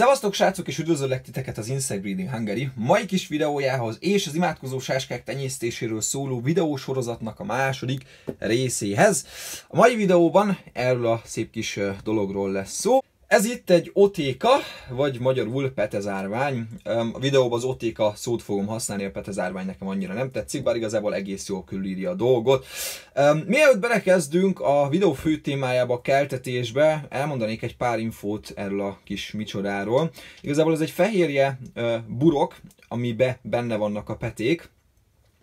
Szevasztok srácok, és üdvözöllek titeket az Insect Breeding Hungary mai kis videójához és az imádkozó sáskák tenyésztéséről szóló videósorozatnak a második részéhez. A mai videóban erről a szép kis dologról lesz szó. Ez itt egy otéka, vagy magyarul petezárvány. A videóban az otéka szót fogom használni, a petezárvány nekem annyira nem tetszik, bár igazából egész jól külírja a dolgot. Mielőtt belekezdünk a videó fő témájába, a keltetésbe, elmondanék egy pár infót erről a kis micsodáról. Igazából ez egy fehérje burok, amibe benne vannak a peték,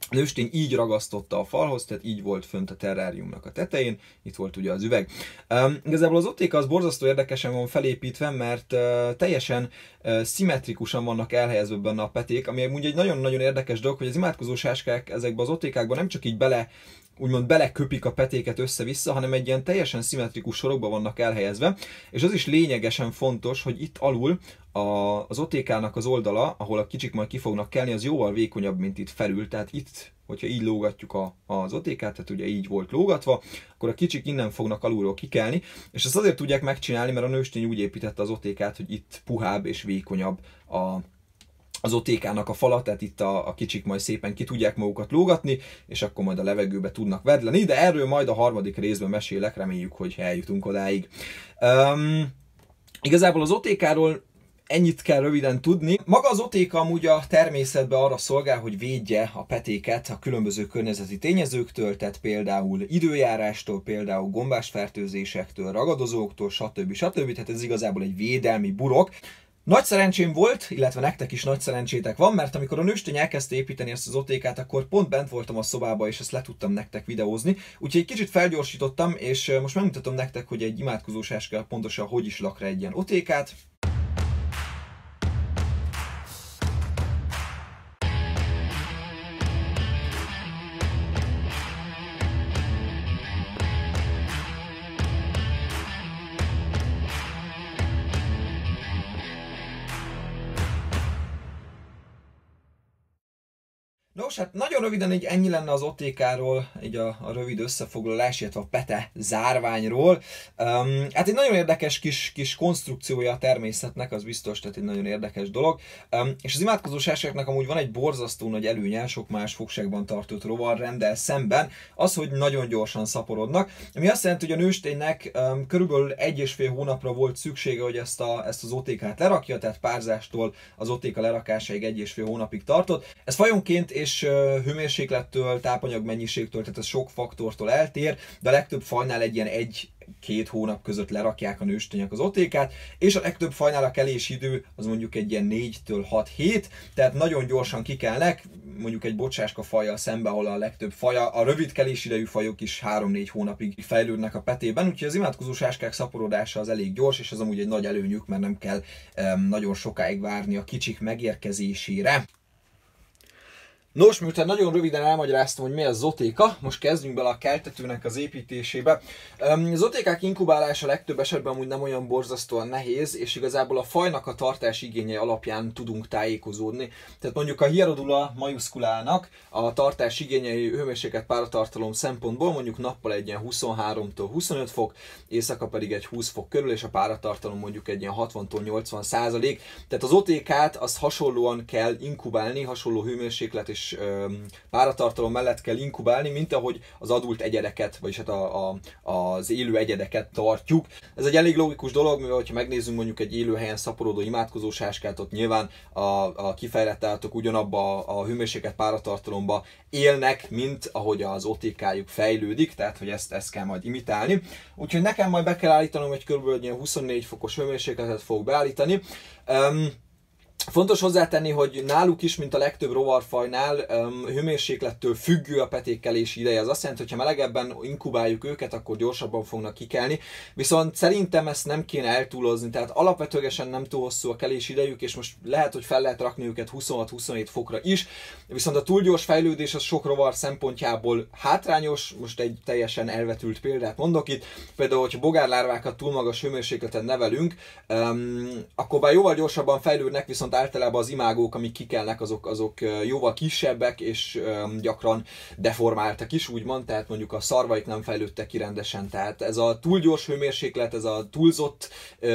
az így ragasztotta a falhoz, tehát így volt fönt a terráriumnak a tetején, itt volt ugye az üveg. Um, igazából az otéka az borzasztó érdekesen van felépítve, mert uh, teljesen uh, szimmetrikusan vannak elhelyezve benne a peték, ami ugye egy nagyon-nagyon érdekes dolog, hogy az imádkozó sáskák ezekbe az otékákban nem csak így bele úgymond beleköpik a petéket össze-vissza, hanem egy ilyen teljesen szimmetrikus sorokba vannak elhelyezve, és az is lényegesen fontos, hogy itt alul a, az otékának az oldala, ahol a kicsik majd ki fognak kelni, az jóval vékonyabb, mint itt felül, tehát itt hogyha így lógatjuk a, az otékát, tehát ugye így volt lógatva, akkor a kicsik innen fognak alulról kikelni, és ezt azért tudják megcsinálni, mert a nőstény úgy építette az otékát, hogy itt puhább és vékonyabb a, az OTK-nak a fala, tehát itt a, a kicsik majd szépen ki tudják magukat lógatni, és akkor majd a levegőbe tudnak vedleni, de erről majd a harmadik részben mesélek, reméljük, hogy eljutunk odáig. Um, igazából az OTK-ról ennyit kell röviden tudni. Maga az otéka amúgy a természetben arra szolgál, hogy védje a petéket a különböző környezeti tényezőktől, tehát például időjárástól, például gombás fertőzésektől, ragadozóktól, stb. stb. Tehát ez igazából egy védelmi burok. Nagy szerencsém volt, illetve nektek is nagy szerencsétek van, mert amikor a nőstény elkezdte építeni ezt az otékát, akkor pont bent voltam a szobába, és ezt le tudtam nektek videózni. Úgyhogy egy kicsit felgyorsítottam, és most megmutatom nektek, hogy egy imádkozós pontosan hogy is lakra egy ilyen otékát. Nos, hát nagyon röviden így ennyi lenne az OTK-ról, így a, a rövid összefoglalás, illetve a PETE zárványról. Um, hát egy nagyon érdekes kis, kis konstrukciója a természetnek, az biztos, tehát egy nagyon érdekes dolog. Um, és az imádkozó eseknek amúgy van egy borzasztó nagy előnye, sok más fogságban tartott rovarrenddel szemben, az, hogy nagyon gyorsan szaporodnak, ami azt jelenti, hogy a nősténynek um, körülbelül egy és fél hónapra volt szüksége, hogy ezt, a, ezt az OTK-t lerakja, tehát párzástól az OTK lerakásáig egy és fél hónapig tartott. Ez fajonként és hőmérséklettől, tápanyag mennyiségtől, tehát ez sok faktortól eltér, de a legtöbb fajnál egy ilyen egy két hónap között lerakják a nőstények az otékát, és a legtöbb fajnál a kelés idő az mondjuk egy ilyen 4-től 6 hét, tehát nagyon gyorsan kikelnek, mondjuk egy bocsáska faja szembe, ahol a legtöbb faja, a rövid kelés idejű fajok is 3-4 hónapig fejlődnek a petében, úgyhogy az imádkozó sáskák szaporodása az elég gyors, és az amúgy egy nagy előnyük, mert nem kell um, nagyon sokáig várni a kicsik megérkezésére. Nos, miután nagyon röviden elmagyaráztam, hogy mi a zotéka, most kezdjünk bele a keltetőnek az építésébe. Um, zotékák inkubálása legtöbb esetben úgy nem olyan borzasztóan nehéz, és igazából a fajnak a tartás igénye alapján tudunk tájékozódni. Tehát mondjuk a hierodula majuszkulának a tartás igényei hőmérséklet páratartalom szempontból mondjuk nappal egy ilyen 23-tól 25 fok, éjszaka pedig egy 20 fok körül, és a páratartalom mondjuk egy ilyen 60-tól 80 százalék. Tehát az otékát azt hasonlóan kell inkubálni, hasonló hőmérséklet és és páratartalom mellett kell inkubálni, mint ahogy az adult egyedeket, vagyis hát a, a, az élő egyedeket tartjuk. Ez egy elég logikus dolog, mivel ha megnézzünk mondjuk egy élő helyen szaporodó imádkozó sáskát, ott nyilván a, a kifejlett állatok ugyanabba a, a hőmérséklet páratartalomba élnek, mint ahogy az otékájuk fejlődik, tehát hogy ezt, ezt kell majd imitálni. Úgyhogy nekem majd be kell állítanom, hogy kb. 24 fokos hőmérsékletet fog beállítani. Um, Fontos hozzátenni, hogy náluk is, mint a legtöbb rovarfajnál, hőmérséklettől függő a petékelés ideje. Ez azt jelenti, hogy ha melegebben inkubáljuk őket, akkor gyorsabban fognak kikelni. Viszont szerintem ezt nem kéne eltúlozni, tehát alapvetően nem túl hosszú a kelés idejük, és most lehet, hogy fel lehet rakni őket 26-27 fokra is, viszont a túl gyors fejlődés az sok rovar szempontjából hátrányos, most egy teljesen elvetült példát mondok itt, például, hogyha bogárlárvákat túl magas hőmérsékleten nevelünk, akkor bár jóval gyorsabban fejlődnek, viszont általában az imágók, amik kikelnek, azok, azok jóval kisebbek, és gyakran deformáltak is, úgymond, tehát mondjuk a szarvaik nem fejlődtek ki rendesen. Tehát ez a túl gyors hőmérséklet, ez a túlzott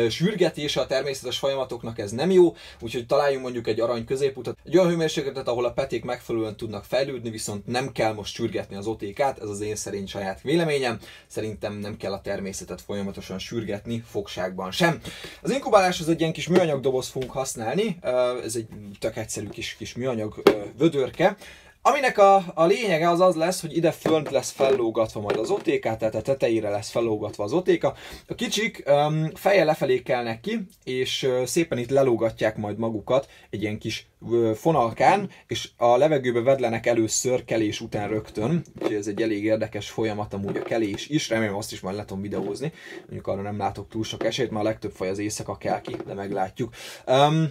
sürgetése a természetes folyamatoknak, ez nem jó, úgyhogy találjunk mondjuk egy arany középutat, egy olyan hőmérsékletet, ahol a peték megfelelően tudnak fejlődni, viszont nem kell most sürgetni az otékát, ez az én szerint saját véleményem, szerintem nem kell a természetet folyamatosan sürgetni fogságban sem. Az inkubáláshoz egy ilyen kis műanyag doboz fogunk használni, ez egy tök egyszerű kis, kis műanyag vödörke, aminek a, a lényege az az lesz, hogy ide fönt lesz fellógatva majd az otéka, tehát a tetejére lesz fellógatva az otéka. A kicsik um, feje lefelé kelnek ki, és uh, szépen itt lelógatják majd magukat egy ilyen kis uh, fonalkán, és a levegőbe vedlenek először kelés után rögtön. Úgyhogy ez egy elég érdekes folyamat amúgy a kelés is, remélem azt is majd le tudom videózni. Mondjuk arra nem látok túl sok esélyt, mert a legtöbb faj az éjszaka kell ki, de meglátjuk. Um,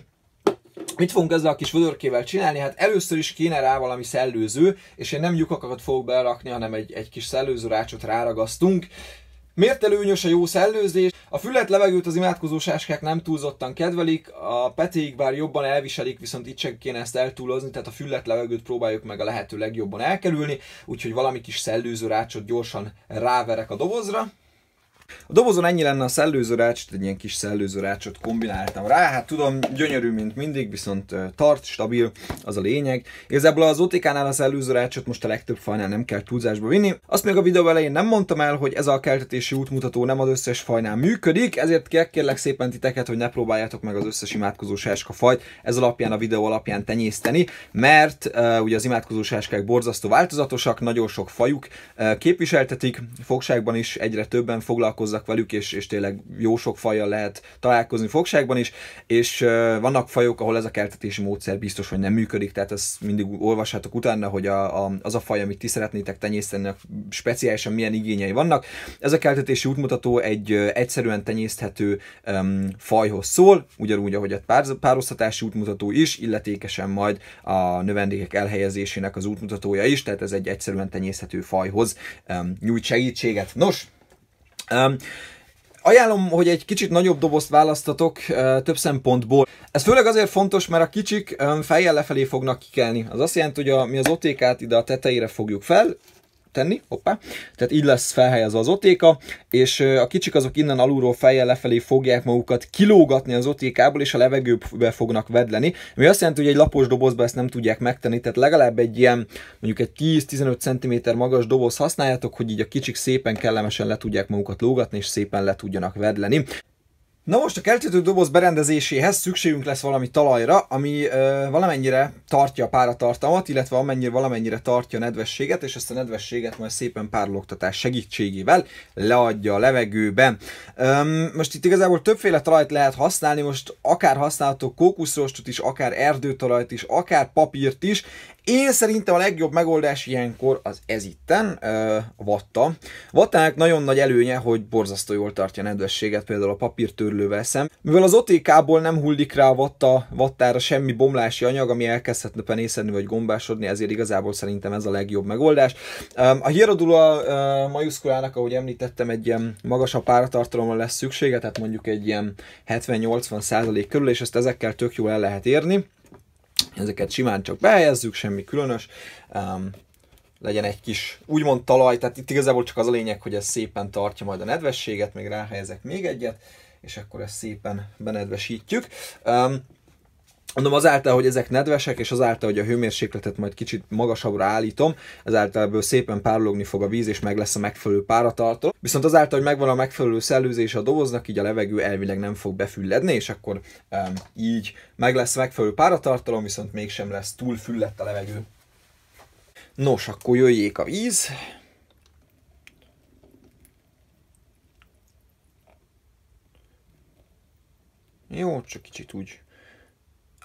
Mit fogunk ezzel a kis vödörkével csinálni? Hát először is kéne rá valami szellőző, és én nem lyukakat fogok belerakni, hanem egy, egy kis rácsot ráragasztunk. Miért előnyös a jó szellőzés? A füllet levegőt az imádkozó sáskák nem túlzottan kedvelik, a petéig bár jobban elviselik, viszont itt sem kéne ezt eltúlozni, tehát a füllet levegőt próbáljuk meg a lehető legjobban elkerülni, úgyhogy valami kis szellőző rácsot gyorsan ráverek a dobozra. A dobozon ennyi lenne a szellőzőrács, egy ilyen kis szellőzőrácsot kombináltam rá, hát tudom, gyönyörű, mint mindig, viszont tart, stabil, az a lényeg. Igazából az OTK-nál a szellőzőrácsot most a legtöbb fajnál nem kell túlzásba vinni. Azt még a videó elején nem mondtam el, hogy ez a keltetési útmutató nem az összes fajnál működik, ezért kérlek szépen titeket, hogy ne próbáljátok meg az összes imádkozó sáska fajt ez alapján, a videó alapján tenyészteni, mert uh, ugye az imádkozó sáskák borzasztó változatosak, nagyon sok fajuk uh, képviseltetik, fogságban is egyre többen foglalkoznak foglalkozzak velük, és, és tényleg jó sok fajjal lehet találkozni fogságban is, és vannak fajok, ahol ez a keltetési módszer biztos, hogy nem működik, tehát ezt mindig olvashatok utána, hogy a, a, az a faj, amit ti szeretnétek tenyészteni, speciálisan milyen igényei vannak. Ez a keltetési útmutató egy egyszerűen tenyészthető um, fajhoz szól, ugyanúgy, ahogy a pár, pároztatási útmutató is, illetékesen majd a növendékek elhelyezésének az útmutatója is, tehát ez egy egyszerűen tenyészthető fajhoz um, nyújt segítséget. Nos, Um, Ajánlom, hogy egy kicsit nagyobb dobozt választatok több szempontból. Ez főleg azért fontos, mert a kicsik fejjel lefelé fognak kikelni. Az azt jelenti, hogy a, mi az OTK-t ide a tetejére fogjuk fel, tenni, hoppá. Tehát így lesz felhelyezve az otéka, és a kicsik azok innen alulról fejjel lefelé fogják magukat kilógatni az otékából, és a levegőbe fognak vedleni. ami azt jelenti, hogy egy lapos dobozba ezt nem tudják megtenni, tehát legalább egy ilyen mondjuk egy 10-15 cm magas doboz használjátok, hogy így a kicsik szépen kellemesen le tudják magukat lógatni, és szépen le tudjanak vedleni. Na most a keltető doboz berendezéséhez szükségünk lesz valami talajra, ami ö, valamennyire tartja a páratartalmat, illetve amennyire valamennyire tartja a nedvességet, és ezt a nedvességet majd szépen párologtatás segítségével leadja a levegőben. Öm, most itt igazából többféle talajt lehet használni, most akár használható kókuszrostot is, akár erdőtalajt is, akár papírt is. Én szerintem a legjobb megoldás ilyenkor az ez itten, a vatta. Vattának nagyon nagy előnye, hogy borzasztó jól tartja nedvességet, például a papírtörlővel szem. Mivel az OTK-ból nem hullik rá a vatta, vattára semmi bomlási anyag, ami elkezdhetne penészedni vagy gombásodni, ezért igazából szerintem ez a legjobb megoldás. A hierodula majuszkulának, ahogy említettem, egy ilyen magasabb páratartalomra lesz szüksége, tehát mondjuk egy ilyen 70-80 körül, és ezt ezekkel tök jól el lehet érni. Ezeket simán csak behelyezzük, semmi különös. Um, legyen egy kis úgymond talaj, tehát itt igazából csak az a lényeg, hogy ez szépen tartja majd a nedvességet, még ráhelyezek még egyet, és akkor ezt szépen benedvesítjük. Um, Mondom, azáltal, hogy ezek nedvesek, és azáltal, hogy a hőmérsékletet majd kicsit magasabbra állítom, ezáltal ebből szépen párologni fog a víz, és meg lesz a megfelelő páratartó. Viszont azáltal, hogy megvan a megfelelő szellőzés a doboznak, így a levegő elvileg nem fog befülledni, és akkor um, így meg lesz megfelelő páratartalom, viszont mégsem lesz túl füllett a levegő. Nos, akkor jöjjék a víz. Jó, csak kicsit úgy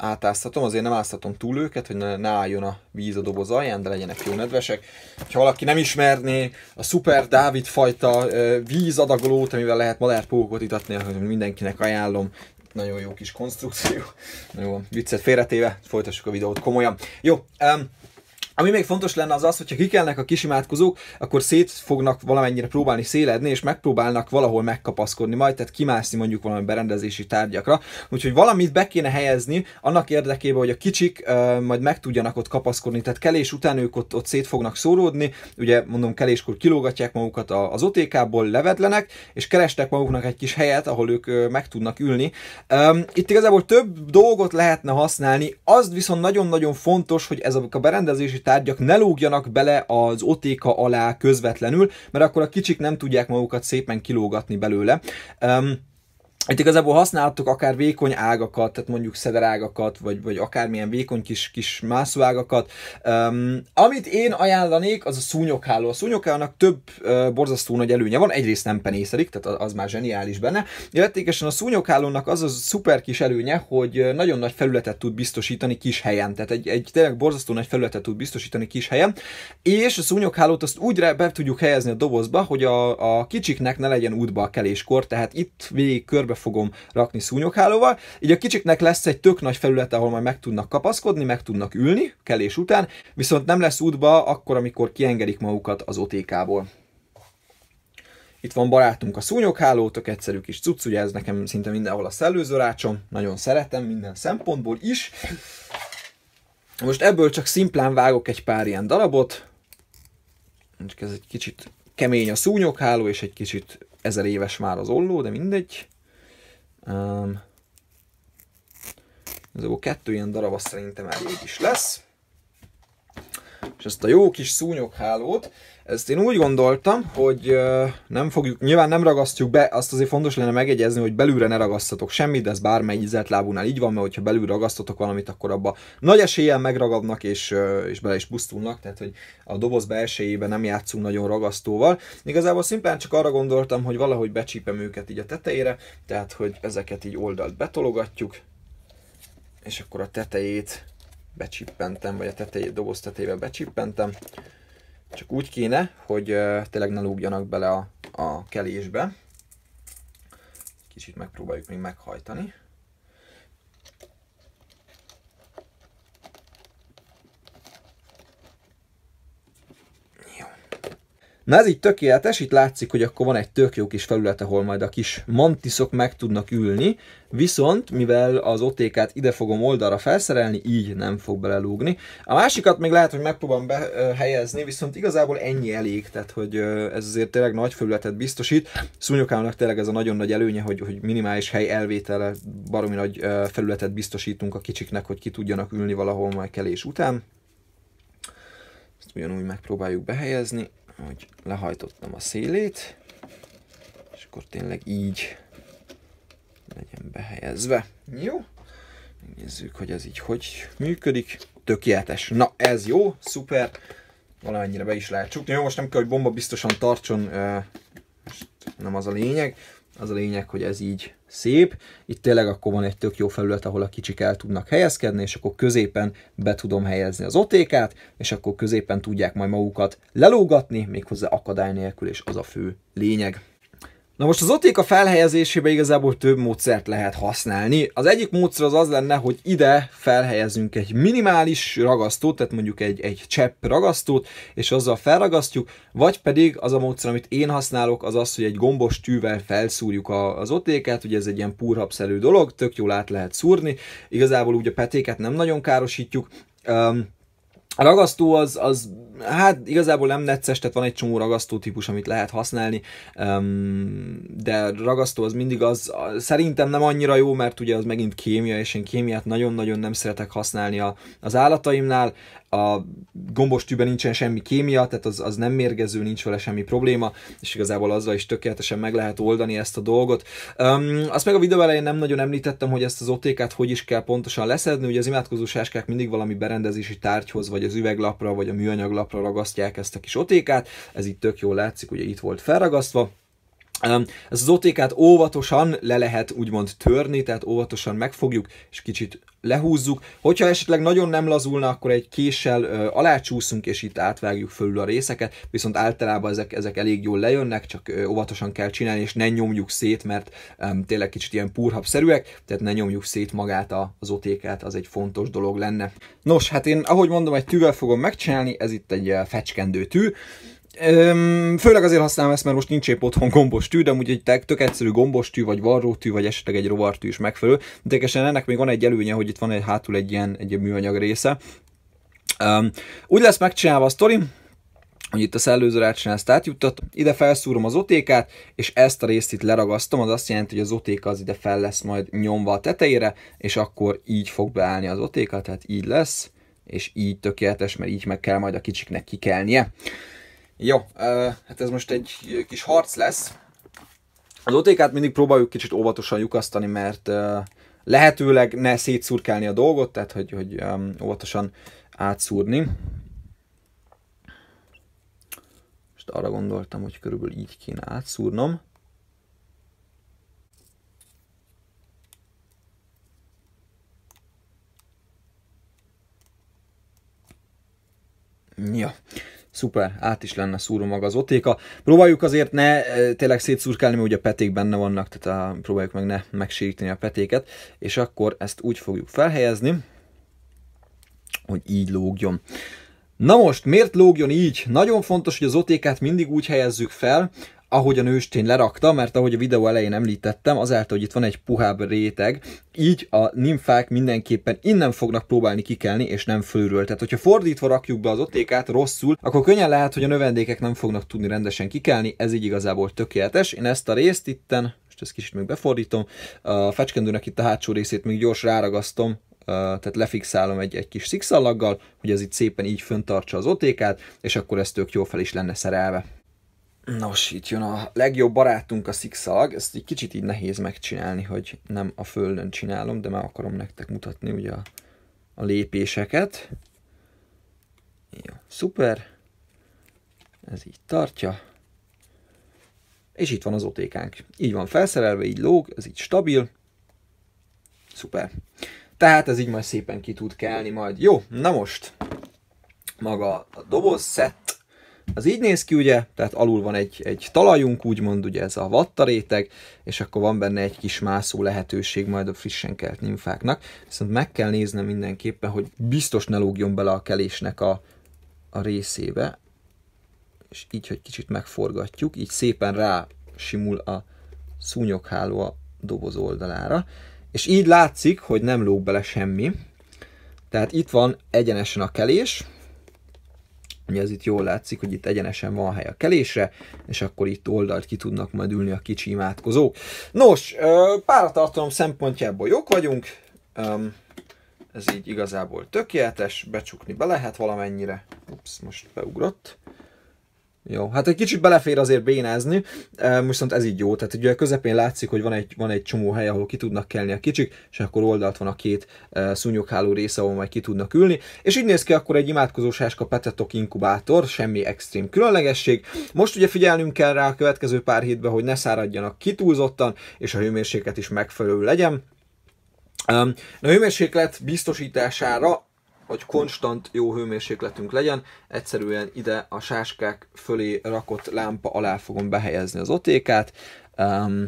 átáztatom, azért nem áztatom túl őket, hogy ne, ne álljon a víz a doboz alján, de legyenek jó nedvesek. Ha valaki nem ismerné a Super Dávid fajta vízadagolót, amivel lehet madárpókot itatni, hogy mindenkinek ajánlom, nagyon jó kis konstrukció. Jó, viccet félretéve, folytassuk a videót komolyan. Jó, um, ami még fontos lenne az az, hogyha kikelnek a kisimádkozók, akkor szét fognak valamennyire próbálni széledni, és megpróbálnak valahol megkapaszkodni majd, tehát kimászni mondjuk valami berendezési tárgyakra. Úgyhogy valamit be kéne helyezni annak érdekében, hogy a kicsik uh, majd meg tudjanak ott kapaszkodni. Tehát kelés után ők ott, ott szét fognak szóródni, ugye mondom keléskor kilógatják magukat az otékából, levedlenek, és kerestek maguknak egy kis helyet, ahol ők uh, meg tudnak ülni. Um, itt igazából több dolgot lehetne használni, az viszont nagyon-nagyon fontos, hogy ezek a berendezési tárgyak ne lógjanak bele az otéka alá közvetlenül, mert akkor a kicsik nem tudják magukat szépen kilógatni belőle. Um, itt igazából használhattok akár vékony ágakat, tehát mondjuk szederágakat, vagy, vagy akármilyen vékony kis, kis mászóágakat. Um, amit én ajánlanék, az a szúnyogháló. A szúnyoghálónak több uh, borzasztó nagy előnye van, egyrészt nem penészelik, tehát az, az már zseniális benne. Értékesen a szúnyoghálónak az a szuper kis előnye, hogy nagyon nagy felületet tud biztosítani kis helyen. Tehát egy, egy tényleg borzasztó nagy felületet tud biztosítani kis helyen, és a szúnyoghálót azt úgy be tudjuk helyezni a dobozba, hogy a, a kicsiknek ne legyen útba a keléskor, tehát itt végig körbe fogom rakni szúnyoghálóval, így a kicsiknek lesz egy tök nagy felület, ahol majd meg tudnak kapaszkodni, meg tudnak ülni kelés után, viszont nem lesz útba akkor, amikor kiengedik magukat az otékából. Itt van barátunk a szúnyogháló, tök egyszerű kis cucc, ugye ez nekem szinte mindenhol a szellőzőrácsom, nagyon szeretem minden szempontból is. Most ebből csak szimplán vágok egy pár ilyen darabot, ez egy kicsit kemény a szúnyogháló, és egy kicsit ezer éves már az olló, de mindegy. Um, a kettő ilyen darab szerintem elég is lesz. És ezt a jó kis szúnyoghálót ezt én úgy gondoltam, hogy nem fogjuk, nyilván nem ragasztjuk be, azt azért fontos lenne megegyezni, hogy belülre ne ragasztatok semmit, de ez bármely ízelt lábúnál így van, mert hogyha belül ragasztotok valamit, akkor abba nagy eséllyel megragadnak és, és bele is pusztulnak, tehát hogy a doboz belsejében nem játszunk nagyon ragasztóval. Igazából szimplán csak arra gondoltam, hogy valahogy becsípem őket így a tetejére, tehát hogy ezeket így oldalt betologatjuk, és akkor a tetejét becsippentem, vagy a tetejét doboz tetejébe becsippentem, csak úgy kéne, hogy tényleg ne lúgjanak bele a, a kelésbe. Kicsit megpróbáljuk még meghajtani. Na ez így tökéletes, itt látszik, hogy akkor van egy tök jó kis felület, ahol majd a kis mantiszok meg tudnak ülni, viszont mivel az otékát ide fogom oldalra felszerelni, így nem fog belelúgni. A másikat még lehet, hogy megpróbálom behelyezni, viszont igazából ennyi elég, tehát hogy ez azért tényleg nagy felületet biztosít. Szúnyokának tényleg ez a nagyon nagy előnye, hogy, hogy minimális hely elvétele, baromi nagy felületet biztosítunk a kicsiknek, hogy ki tudjanak ülni valahol majd kelés után. Ezt ugyanúgy megpróbáljuk behelyezni hogy lehajtottam a szélét, és akkor tényleg így legyen behelyezve. Jó? Nézzük, hogy ez így hogy működik. Tökéletes. Na ez jó, szuper. Valamennyire be is lehet csukni. Jó, most nem kell, hogy bomba biztosan tartson. Most nem az a lényeg. Az a lényeg, hogy ez így szép. Itt tényleg akkor van egy tök jó felület, ahol a kicsik el tudnak helyezkedni, és akkor középen be tudom helyezni az otékát, és akkor középen tudják majd magukat lelógatni, méghozzá akadály nélkül, és az a fő lényeg. Na most az otéka felhelyezésébe igazából több módszert lehet használni. Az egyik módszer az az lenne, hogy ide felhelyezünk egy minimális ragasztót, tehát mondjuk egy, egy csepp ragasztót, és azzal felragasztjuk, vagy pedig az a módszer, amit én használok, az az, hogy egy gombos tűvel felszúrjuk az otéket, ugye ez egy ilyen púrhapszelő dolog, tök jól át lehet szúrni, igazából úgy a petéket nem nagyon károsítjuk, um, a ragasztó az, az hát igazából nem necces, tehát van egy csomó ragasztó típus, amit lehet használni, de ragasztó az mindig az, szerintem nem annyira jó, mert ugye az megint kémia, és én kémiát nagyon-nagyon nem szeretek használni az állataimnál a gombos tűben nincsen semmi kémia, tehát az, az nem mérgező, nincs vele semmi probléma, és igazából azzal is tökéletesen meg lehet oldani ezt a dolgot. Um, azt meg a videó elején nem nagyon említettem, hogy ezt az OTK-t hogy is kell pontosan leszedni, ugye az imádkozó sáskák mindig valami berendezési tárgyhoz, vagy az üveglapra, vagy a műanyaglapra ragasztják ezt a kis OTK-t, ez itt tök jól látszik, ugye itt volt felragasztva, ezt az OTK-t óvatosan le lehet úgymond törni, tehát óvatosan megfogjuk, és kicsit lehúzzuk. Hogyha esetleg nagyon nem lazulna, akkor egy késsel alácsúszunk, és itt átvágjuk fölül a részeket, viszont általában ezek, ezek elég jól lejönnek, csak óvatosan kell csinálni, és ne nyomjuk szét, mert ö, tényleg kicsit ilyen purhapszerűek, tehát ne nyomjuk szét magát a, az otékát, az egy fontos dolog lenne. Nos, hát én ahogy mondom, egy tűvel fogom megcsinálni, ez itt egy fecskendő tű, Öm, főleg azért használom ezt, mert most nincs épp otthon gombos tű, de amúgy egy tök egyszerű gombos tű, vagy varrótű, vagy esetleg egy rovartű is megfelelő. Tényleg ennek még van egy előnye, hogy itt van egy hátul egy ilyen, egy műanyag része. Öm, úgy lesz megcsinálva a sztori, hogy itt a szellőzőre átcsinálsz, átjuttat, ide felszúrom az otékát, és ezt a részt itt leragasztom, az azt jelenti, hogy az otéka az ide fel lesz majd nyomva a tetejére, és akkor így fog beállni az otéka, tehát így lesz, és így tökéletes, mert így meg kell majd a kicsiknek kikelnie. Jó, hát ez most egy kis harc lesz. Az OTK-t mindig próbáljuk kicsit óvatosan lyukasztani, mert lehetőleg ne szétszurkálni a dolgot, tehát hogy, hogy óvatosan átszúrni. Most arra gondoltam, hogy körülbelül így kéne átszúrnom. Ja. Szuper, át is lenne szúró maga az otéka. Próbáljuk azért ne e, tényleg szétszurkálni, mert ugye a peték benne vannak, tehát a, próbáljuk meg ne megsíríteni a petéket, és akkor ezt úgy fogjuk felhelyezni, hogy így lógjon. Na most, miért lógjon így? Nagyon fontos, hogy az otékát mindig úgy helyezzük fel, ahogy a nőstény lerakta, mert ahogy a videó elején említettem, azáltal, hogy itt van egy puhább réteg, így a nimfák mindenképpen innen fognak próbálni kikelni, és nem fölülről. Tehát, hogyha fordítva rakjuk be az otékát rosszul, akkor könnyen lehet, hogy a növendékek nem fognak tudni rendesen kikelni, ez így igazából tökéletes. Én ezt a részt itten, most ezt kicsit még befordítom, a fecskendőnek itt a hátsó részét még gyors ráragasztom, tehát lefixálom egy, egy kis szikszallaggal, hogy ez itt szépen így föntartsa az otékát, és akkor ez tök jó fel is lenne szerelve. Nos, itt jön a legjobb barátunk a szikszalag. ezt egy kicsit így nehéz megcsinálni, hogy nem a földön csinálom, de már akarom nektek mutatni ugye a, a lépéseket. Jó, szuper. Ez így tartja. És itt van az otékánk. Így van felszerelve, így lóg, ez így stabil. Szuper. Tehát ez így majd szépen ki tud kelni majd. Jó, na most maga a doboz szett, az így néz ki ugye, tehát alul van egy, egy talajunk, úgymond ugye ez a vattaréteg, és akkor van benne egy kis mászó lehetőség majd a frissen kelt nymfáknak, viszont meg kell néznem mindenképpen, hogy biztos ne lógjon bele a kelésnek a, a részébe, és így, hogy kicsit megforgatjuk, így szépen rá simul a szúnyogháló a doboz oldalára, és így látszik, hogy nem lóg bele semmi, tehát itt van egyenesen a kelés, Ugye ez itt jól látszik, hogy itt egyenesen van hely a kelésre, és akkor itt oldalt ki tudnak majd ülni a kicsi imádkozók. Nos, páratartalom szempontjából jók vagyunk, ez így igazából tökéletes, becsukni be lehet valamennyire. Ups, most beugrott. Jó, hát egy kicsit belefér azért bénázni, viszont ez így jó. Tehát ugye a közepén látszik, hogy van egy, van egy csomó hely, ahol ki tudnak kelni a kicsik, és akkor oldalt van a két szúnyogháló része, ahol majd ki tudnak ülni. És így néz ki akkor egy imádkozós háska petetok inkubátor, semmi extrém különlegesség. Most ugye figyelnünk kell rá a következő pár hétben, hogy ne száradjanak ki túlzottan, és a hőmérséklet is megfelelő legyen. A hőmérséklet biztosítására hogy konstant jó hőmérsékletünk legyen, egyszerűen ide a sáskák fölé rakott lámpa alá fogom behelyezni az otékát, ehm,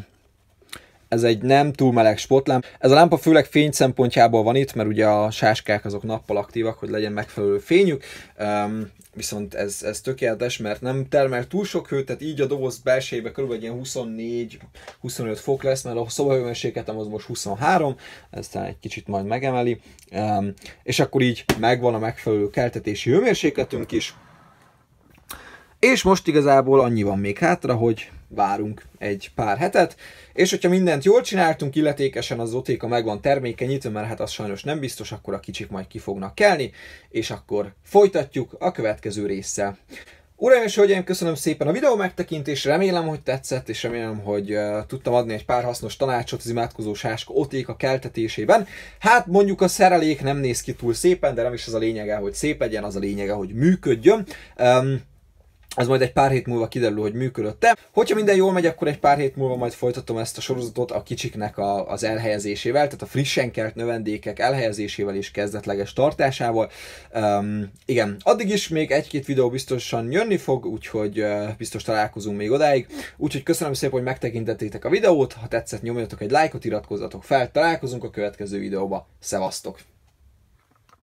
ez egy nem túl meleg spotlámpa. Ez a lámpa főleg fény szempontjából van itt, mert ugye a sáskák azok nappal aktívak, hogy legyen megfelelő fényük, um, viszont ez, ez tökéletes, mert nem termel túl sok hőt, tehát így a doboz belsejében kb. egy 24-25 fok lesz, mert a szobahőmérsékletem az most 23, ez talán egy kicsit majd megemeli, um, és akkor így megvan a megfelelő keltetési hőmérsékletünk is, és most igazából annyi van még hátra, hogy várunk egy pár hetet, és hogyha mindent jól csináltunk, illetékesen az otéka meg van termékenyítve, mert hát az sajnos nem biztos, akkor a kicsik majd ki fognak kelni, és akkor folytatjuk a következő résszel. Uraim és hölgyeim, köszönöm szépen a videó megtekintés, remélem, hogy tetszett, és remélem, hogy uh, tudtam adni egy pár hasznos tanácsot az imádkozó sáska otéka keltetésében. Hát mondjuk a szerelék nem néz ki túl szépen, de nem is az a lényege, hogy szép legyen, az a lényege, hogy működjön. Um, ez majd egy pár hét múlva kiderül, hogy működött-e. Hogyha minden jól megy, akkor egy pár hét múlva majd folytatom ezt a sorozatot a kicsiknek a, az elhelyezésével, tehát a frissen kelt növendékek elhelyezésével és kezdetleges tartásával. Um, igen, addig is még egy-két videó biztosan jönni fog, úgyhogy uh, biztos találkozunk még odáig. Úgyhogy köszönöm szépen, hogy megtekintettétek a videót, ha tetszett nyomjatok egy lájkot, iratkozzatok fel, találkozunk a következő videóba. Szevasztok!